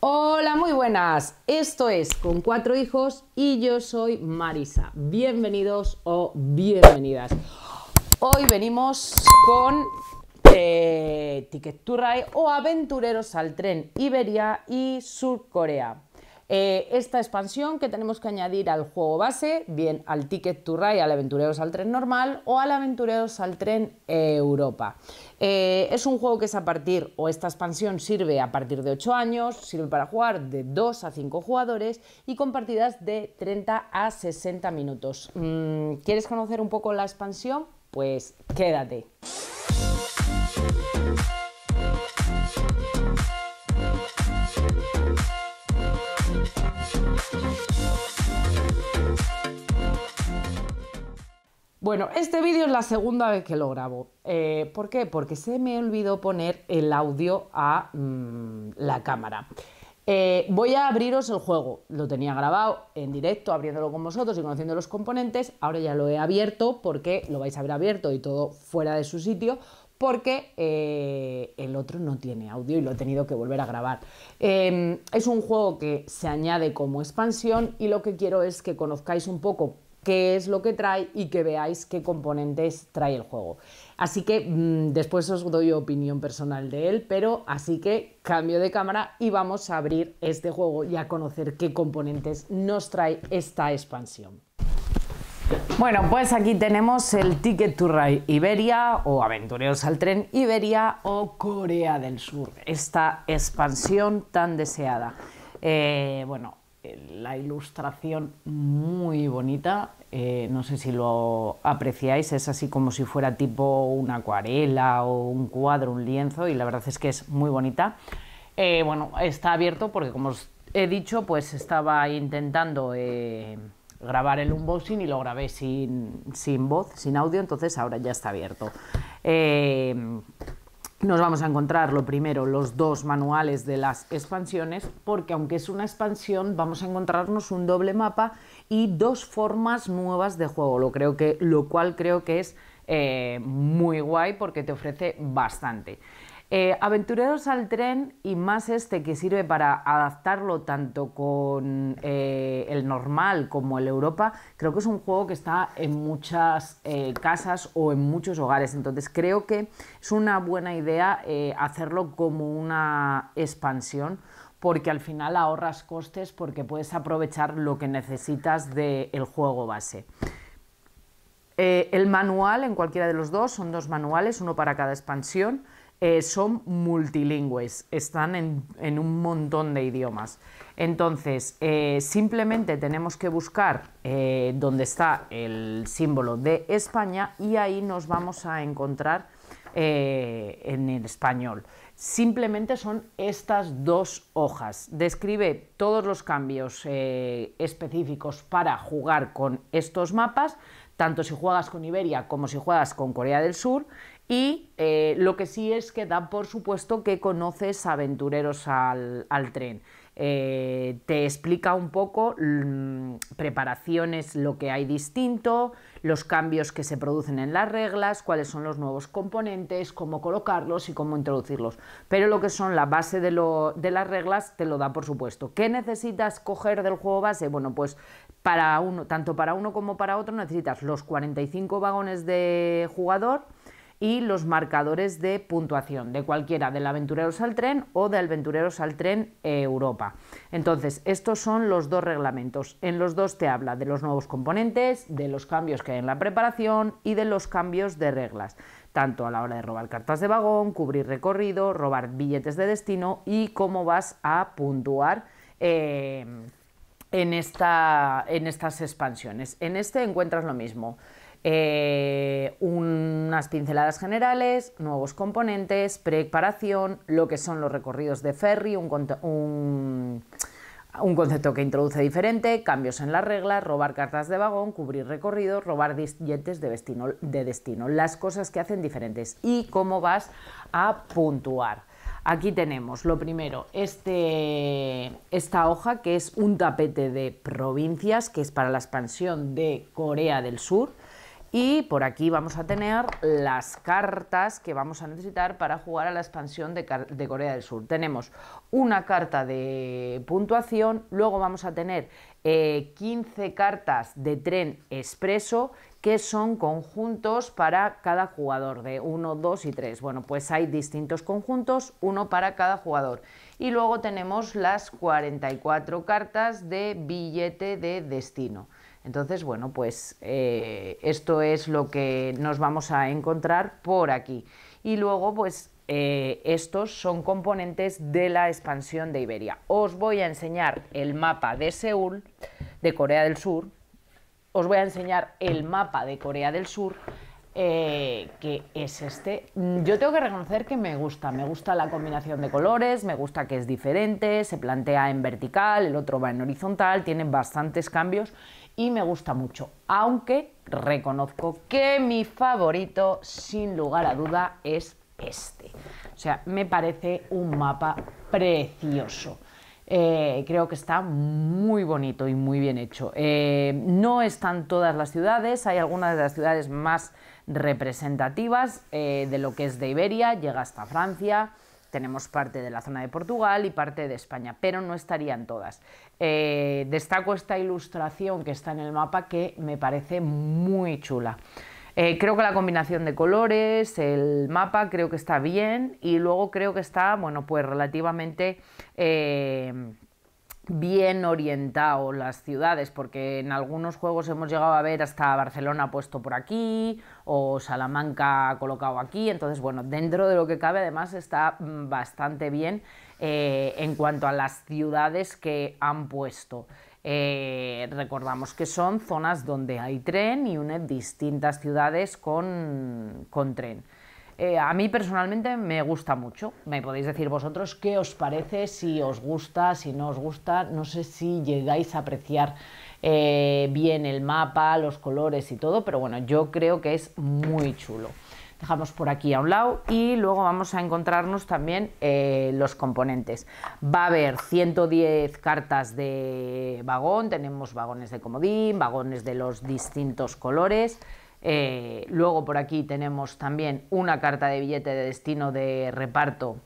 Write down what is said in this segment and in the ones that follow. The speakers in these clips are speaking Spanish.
Hola, muy buenas. Esto es Con Cuatro Hijos y yo soy Marisa. Bienvenidos o bienvenidas. Hoy venimos con eh, Ticket to Ride o Aventureros al Tren Iberia y Sur Corea. Eh, esta expansión que tenemos que añadir al juego base, bien al Ticket to Ride, al Aventureros al Tren normal o al Aventureros al Tren Europa. Eh, es un juego que es a partir, o esta expansión sirve a partir de 8 años, sirve para jugar de 2 a 5 jugadores y con partidas de 30 a 60 minutos. Mm, ¿Quieres conocer un poco la expansión? Pues quédate. Bueno, este vídeo es la segunda vez que lo grabo. Eh, ¿Por qué? Porque se me olvidó poner el audio a mm, la cámara. Eh, voy a abriros el juego. Lo tenía grabado en directo, abriéndolo con vosotros y conociendo los componentes. Ahora ya lo he abierto porque lo vais a ver abierto y todo fuera de su sitio, porque eh, el otro no tiene audio y lo he tenido que volver a grabar. Em, es un juego que se añade como expansión y lo que quiero es que conozcáis un poco qué es lo que trae y que veáis qué componentes trae el juego. Así que mm, después os doy opinión personal de él, pero así que cambio de cámara y vamos a abrir este juego y a conocer qué componentes nos trae esta expansión. Bueno, pues aquí tenemos el Ticket to Ride Iberia o Aventureros al Tren Iberia o Corea del Sur, esta expansión tan deseada. Eh, bueno, eh, la ilustración muy bonita, eh, no sé si lo apreciáis, es así como si fuera tipo una acuarela o un cuadro, un lienzo y la verdad es que es muy bonita. bueno, está abierto porque como os he dicho, pues estaba intentando grabar el unboxing y lo grabé sin, voz, sin audio, entonces ahora ya está abierto. Eh, nos vamos a encontrar lo primero, los dos manuales de las expansiones, porque aunque es una expansión, vamos a encontrarnos un doble mapa y dos formas nuevas de juego, lo, creo que, lo cual creo que es eh, muy guay porque te ofrece bastante. Eh, aventureros al tren y más este que sirve para adaptarlo tanto con eh, el normal como el Europa, creo que es un juego que está en muchas eh, casas o en muchos hogares. Entonces creo que es una buena idea hacerlo como una expansión porque al final ahorras costes porque puedes aprovechar lo que necesitas del juego base. el manual en cualquiera de los dos, son dos manuales, uno para cada expansión. Eh, son multilingües, están en, un montón de idiomas. Entonces, eh, simplemente tenemos que buscar eh, dónde está el símbolo de España y ahí nos vamos a encontrar en el español. Simplemente son estas dos hojas. Describe todos los cambios específicos para jugar con estos mapas, tanto si juegas con Iberia como si juegas con Corea del Sur y eh, lo que sí es que da por supuesto que conoces aventureros al, tren. Eh, te explica un poco mm, preparaciones, lo que hay distinto, los cambios que se producen en las reglas, cuáles son los nuevos componentes, cómo colocarlos y cómo introducirlos. Pero lo que son la base de, de las reglas te lo da por supuesto. ¿Qué necesitas coger del juego base? Bueno, pues para uno, tanto para uno como para otro necesitas los 45 vagones de jugador, y los marcadores de puntuación de cualquiera, del Aventureros al Tren o del Aventureros al Tren Europa. Entonces, estos son los dos reglamentos. En los dos te habla de los nuevos componentes, de los cambios que hay en la preparación y de los cambios de reglas tanto a la hora de robar cartas de vagón, cubrir recorrido, robar billetes de destino y cómo vas a puntuar eh, en, esta, en estas expansiones. En este encuentras lo mismo. Eh, unas pinceladas generales, nuevos componentes, preparación, lo que son los recorridos de ferry, un, concepto que introduce diferente, cambios en las reglas, robar cartas de vagón, cubrir recorridos, robar billetes de destino, de destino, las cosas que hacen diferentes y cómo vas a puntuar. Aquí tenemos lo primero, este, esta hoja que es un tapete de provincias, que es para la expansión de Corea del Sur. Y por aquí vamos a tener las cartas que vamos a necesitar para jugar a la expansión de, Corea del Sur. Tenemos una carta de puntuación, luego vamos a tener 15 eh, cartas de tren expreso que son conjuntos para cada jugador de 1, 2 y 3. Bueno, pues hay distintos conjuntos, uno para cada jugador. Y luego tenemos las 44 cartas de billete de destino. Entonces, bueno, pues eh, esto es lo que nos vamos a encontrar por aquí. Y luego, pues eh, estos son componentes de la expansión de Iberia. Os voy a enseñar el mapa de Seúl, de Corea del Sur. Os voy a enseñar el mapa de Corea del Sur eh, que es este. Yo tengo que reconocer que me gusta, me gusta la combinación de colores, me gusta que es diferente, se plantea en vertical, el otro va en horizontal, tiene bastantes cambios y me gusta mucho, aunque reconozco que mi favorito, sin lugar a duda, es este. O sea, me parece un mapa precioso. Eh, creo que está muy bonito y muy bien hecho. Eh, no están todas las ciudades, hay algunas de las ciudades más representativas eh, de lo que es de Iberia, llega hasta Francia, tenemos parte de la zona de Portugal y parte de España, pero no estarían todas. destaco esta ilustración que está en el mapa que me parece muy chula. Eh, creo que la combinación de colores, el mapa, creo que está bien y luego creo que está, pues relativamente... Eh, bien orientado las ciudades, porque en algunos juegos hemos llegado a ver hasta Barcelona puesto por aquí o Salamanca colocado aquí, entonces bueno, dentro de lo que cabe además está mm, bastante bien eh, en cuanto a las ciudades que han puesto. Eh, recordamos que son zonas donde hay tren y une distintas ciudades con, tren. Eh, a mí personalmente me gusta mucho. Me podéis decir vosotros qué os parece, si os gusta, si no os gusta. No sé si llegáis a apreciar eh, bien el mapa, los colores y todo, pero bueno, yo creo que es muy chulo dejamos por aquí a un lado y luego vamos a encontrarnos también eh, los componentes. Va a haber 110 cartas de vagón, tenemos vagones de comodín, vagones de los distintos colores. Eh, luego por aquí tenemos también una carta de billete de destino de reparto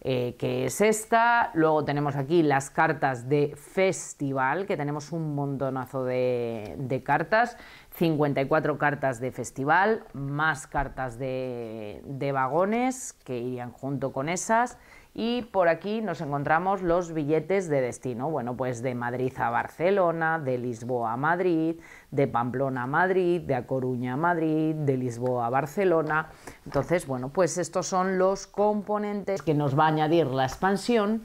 eh, que es esta. Luego tenemos aquí las cartas de festival, que tenemos un montonazo de, cartas. 54 cartas de festival, más cartas de, vagones que irían junto con esas. Y por aquí nos encontramos los billetes de destino, bueno, pues de Madrid a Barcelona, de Lisboa a Madrid, de Pamplona a Madrid, de A Coruña a Madrid, de Lisboa a Barcelona. Entonces, bueno, pues estos son los componentes que nos va a añadir la expansión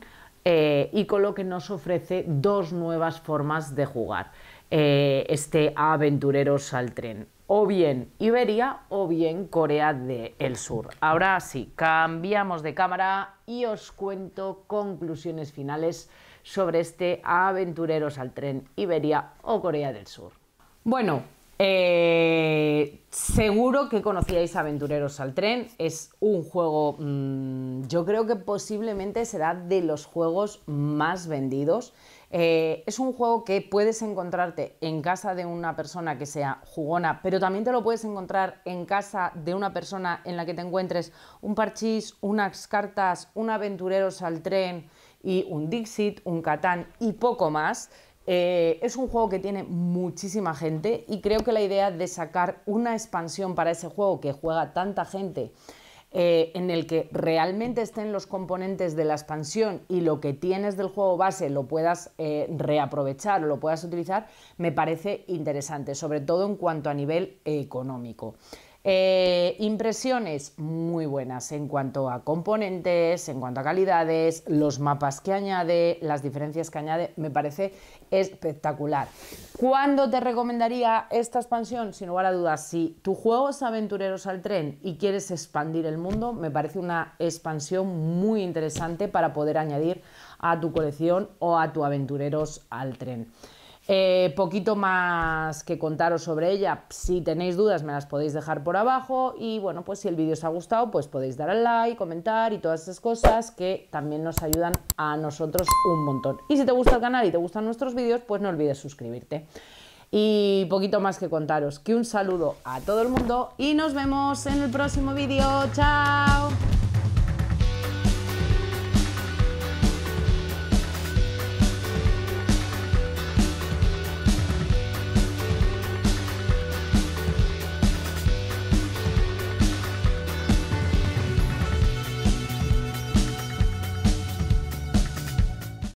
eh, y con lo que nos ofrece dos nuevas formas de jugar eh, este Aventureros al Tren. O bien Iberia o bien Corea del Sur. Ahora sí, cambiamos de cámara y os cuento conclusiones finales sobre este Aventureros al Tren Iberia o Corea del Sur. Bueno, eh, seguro que conocíais Aventureros al Tren. Es un juego, mm, yo creo que posiblemente será de los juegos más vendidos. Eh, es un juego que puedes encontrarte en casa de una persona que sea jugona, pero también te lo puedes encontrar en casa de una persona en la que te encuentres un parchís, unas cartas, un aventureros al tren y un Dixit, un Catán y poco más. Eh, es un juego que tiene muchísima gente y creo que la idea de sacar una expansión para ese juego que juega tanta gente, eh, en el que realmente estén los componentes de la expansión y lo que tienes del juego base lo puedas eh, reaprovechar o lo puedas utilizar, me parece interesante, sobre todo en cuanto a nivel económico. Eh, impresiones muy buenas en cuanto a componentes, en cuanto a calidades, los mapas que añade, las diferencias que añade, me parece espectacular. ¿Cuándo te recomendaría esta expansión? Sin lugar a dudas, si tu juego es Aventureros al Tren y quieres expandir el mundo, me parece una expansión muy interesante para poder añadir a tu colección o a tu Aventureros al Tren. Eh, poquito más que contaros sobre ella. Si tenéis dudas, me las podéis dejar por abajo. Y bueno, pues si el vídeo os ha gustado, pues podéis dar al like, comentar y todas esas cosas que también nos ayudan a nosotros un montón. Y si te gusta el canal y te gustan nuestros vídeos, pues no olvides suscribirte. Y poquito más que contaros. Que un saludo a todo el mundo y nos vemos en el próximo vídeo. ¡Chao!